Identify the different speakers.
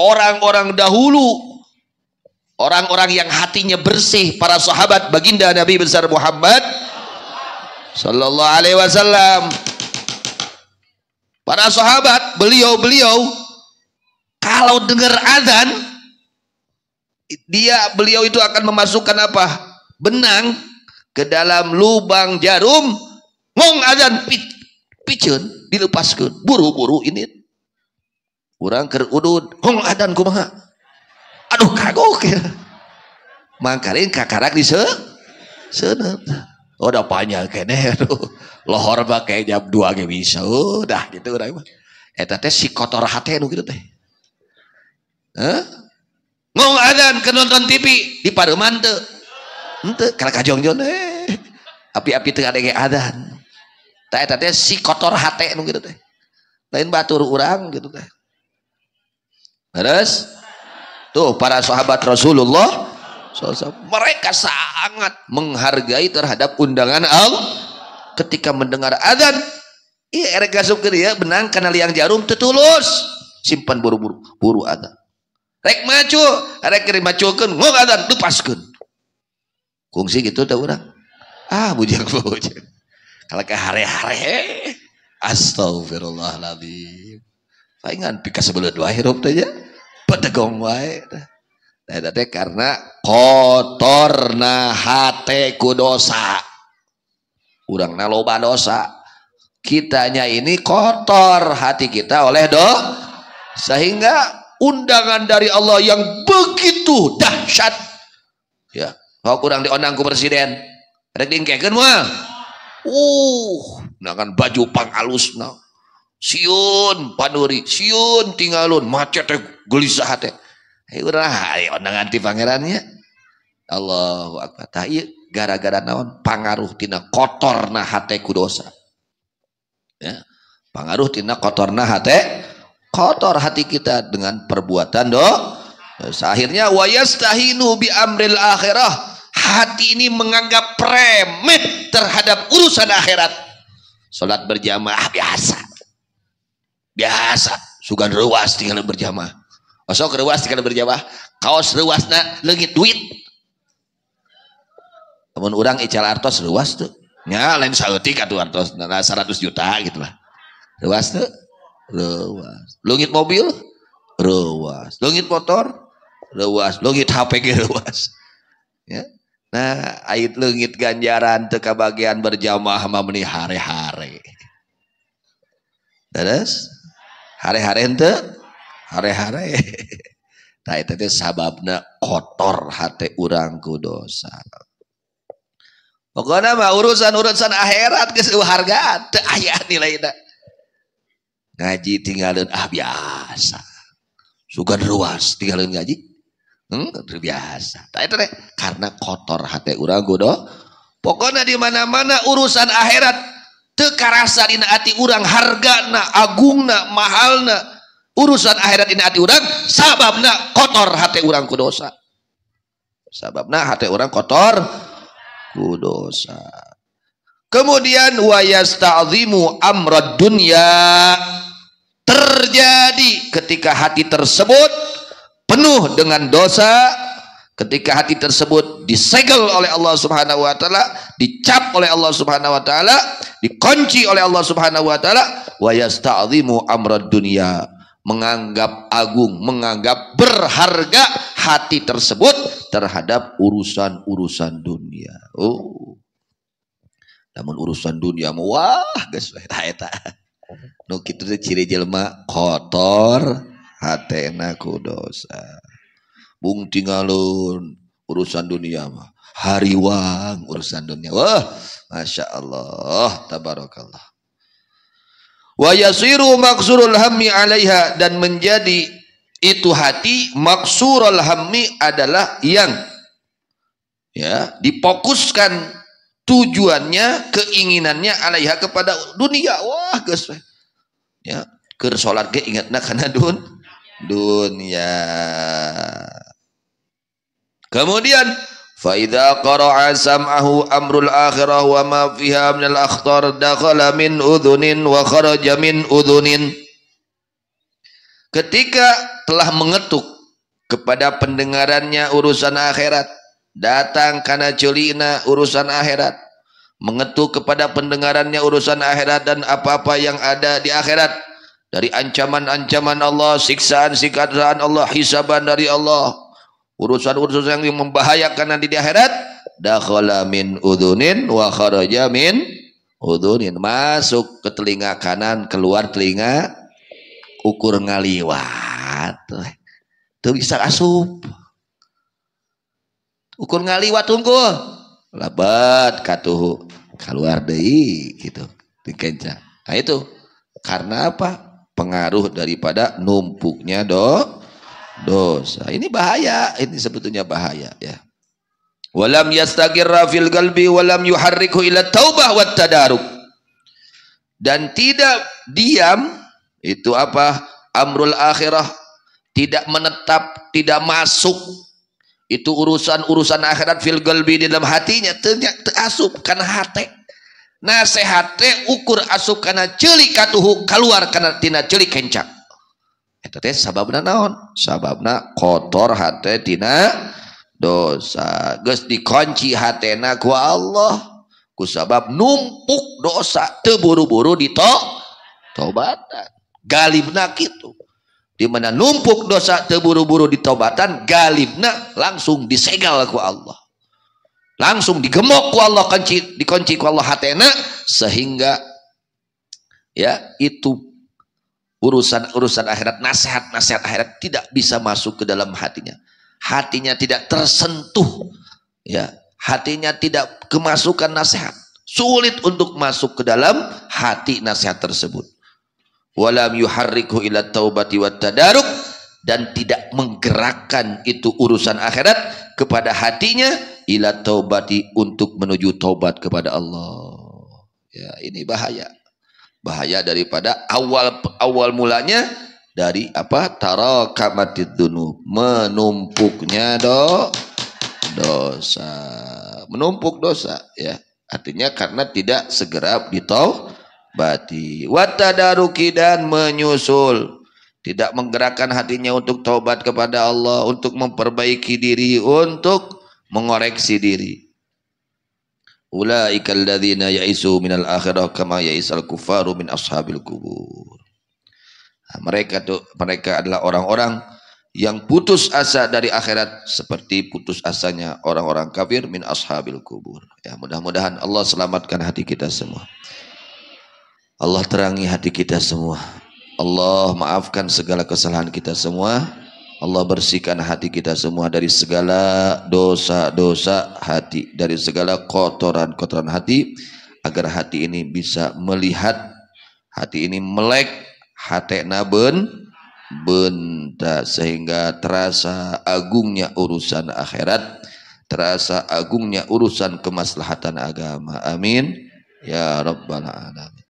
Speaker 1: orang-orang dahulu orang-orang yang hatinya bersih para sahabat baginda Nabi besar Muhammad sallallahu alaihi wasallam para sahabat beliau-beliau kalau dengar azan dia beliau itu akan memasukkan apa benang ke dalam lubang jarum ngong azan picun dilepaskan buru-buru ini orang kerudud hong adan kumaha aduh kagok ya mangkarin kakarak di se oh udah panjang kene aduh lohor pakai jam dua ge bisa udah gitu udah mah eta teh si kotor hati nu gitu teh Hah? Ngong adan ke nonton TV di pademan teu. Henteu kana kajongjong Api-api teu ada ge adan. Tah eta teh si kotor hati nu gitu teh. Lain batur urang gitu teh. Terus tuh para sahabat Rasulullah mereka sangat menghargai terhadap undangan Allah ketika mendengar adzan iya mereka gasupkeun ya benang kana liang jarum tetulus simpan buru-buru buru ada rek macu rek kirim macu kan ngok adzan kan kungsi gitu tau orang ah bujang bujang kalau ke hari-hari, astagfirullahaladzim saingan pika sebelah dua hirup saja, ya. bete pedegong wae nah dah teh karena na hati ku dosa na loba dosa kitanya ini kotor hati kita oleh do sehingga undangan dari Allah yang begitu dahsyat ya kalau kurang diundang ku presiden rek dingkekeun mah uh nah kan baju pangalus nah siun panuri siun tinggalun macet teh gelisah hati. Eh. Ya ayo lah ayo nanganti pangerannya Allahu akbar tah iya, gara-gara naon pangaruh tina kotor nah hati kudosa ya pangaruh tina kotor nah hati, kotor hati kita dengan perbuatan do dosa akhirnya wayastahinu bi amril akhirah hati ini menganggap remeh terhadap urusan akhirat salat berjamaah biasa biasa sugan ruas tinggal berjamaah osok ruas tinggal berjamaah kaos ruasna lagi duit namun orang ical artos ruas tuh ya lain sautik atau artos nah, 100 juta gitu lah ruas tuh ruas lungit mobil ruas lungit motor ruas lungit HP ke ruas ya nah ait lengit ganjaran tuh kebagian berjamaah mah hari-hari terus Hari-hari ente hari-hari. nah itu teh sababna kotor hati urang ku dosa pokoknya mah urusan-urusan akhirat geus harga ayah nilai nilainya ngaji tinggalin ah biasa sugan ruas tinggalin ngaji hmm, biasa nah, itu teh karena kotor hati urang ku pokoknya di mana-mana urusan akhirat rasa dina hati urang hargana agungna mahalna urusan akhirat dina hati urang sababna kotor hati urang kudosa sabab sababna hati urang kotor kudosa kemudian kemudian wayasta'zimu amrad dunya terjadi ketika hati tersebut penuh dengan dosa Ketika hati tersebut disegel oleh Allah Subhanahu wa taala, dicap oleh Allah Subhanahu wa taala, dikunci oleh Allah Subhanahu wa taala, wa yasta'zimu amrad dunia menganggap agung, menganggap berharga hati tersebut terhadap urusan-urusan dunia. Oh. Namun urusan dunia wah geus eta. Nu kitu ciri jelma kotor hatena ku dosa bung tinggalun urusan dunia mah. hari wang urusan dunia. Wah, masya Allah, tabarakallah. Wa yasiru maksurul hammi alaiha dan menjadi itu hati maksurul hammi adalah yang ya dipokuskan tujuannya keinginannya alaiha kepada dunia wah geus ya kersolat salat ge ingatna kana dun dunia Kemudian faida qara'a sam'ahu amrul akhirah wa ma fiha min al akhtar dakhala min udhunin wa kharaja min udhunin. Ketika telah mengetuk kepada pendengarannya urusan akhirat, datang karena culina urusan akhirat, mengetuk kepada pendengarannya urusan akhirat dan apa-apa yang ada di akhirat dari ancaman-ancaman Allah, siksaan-siksaan Allah, hisaban dari Allah urusan-urusan yang membahayakan nanti di akhirat dakhala min udunin wa kharaja min udunin masuk ke telinga kanan keluar telinga ukur ngaliwat tuh bisa asup ukur ngaliwat tunggu labat katuhu keluar deui gitu dikenca nah itu karena apa pengaruh daripada numpuknya do dosa. Ini bahaya, ini sebetulnya bahaya ya. Walam yastagirra fil galbi walam yuharriku ila taubah wat tadaruk. Dan tidak diam itu apa? Amrul akhirah tidak menetap, tidak masuk itu urusan-urusan akhirat fil galbi di dalam hatinya ternyata asup karena hati nasehat ukur asup karena celik katuhu keluar karena tina celik kencang Eta teh sababna naon? Sababna kotor hate tina dosa. Geus dikunci hatena ku Allah. Ku sabab numpuk dosa teu buru-buru dito tobatan. Galibna kitu. Di mana numpuk dosa teu buru-buru ditobatan, galibna langsung disegal ku Allah. Langsung digemok ku Allah kunci dikunci ku Allah hatena sehingga ya itu urusan-urusan akhirat, nasihat-nasihat akhirat tidak bisa masuk ke dalam hatinya. Hatinya tidak tersentuh, ya. Hatinya tidak kemasukan nasihat. Sulit untuk masuk ke dalam hati nasihat tersebut. Walam yuharriku ila taubati wa tadaruk dan tidak menggerakkan itu urusan akhirat kepada hatinya ila taubati untuk menuju taubat kepada Allah. Ya, ini bahaya bahaya daripada awal awal mulanya dari apa tarakamatid itu menumpuknya do dosa menumpuk dosa ya artinya karena tidak segera wata watadaruki dan menyusul tidak menggerakkan hatinya untuk taubat kepada Allah untuk memperbaiki diri untuk mengoreksi diri Ulaikal ladzina ya'isu minal akhirah kama ya'isal kufaru min ashabil kubur. Nah, mereka tuh mereka adalah orang-orang yang putus asa dari akhirat seperti putus asanya orang-orang kafir min ashabil kubur. Ya, mudah-mudahan Allah selamatkan hati kita semua. Allah terangi hati kita semua. Allah maafkan segala kesalahan kita semua. Allah bersihkan hati kita semua dari segala dosa-dosa hati, dari segala kotoran-kotoran hati, agar hati ini bisa melihat, hati ini melek, hati naben, benda sehingga terasa agungnya urusan akhirat, terasa agungnya urusan kemaslahatan agama. Amin. Ya Rabbal Alamin.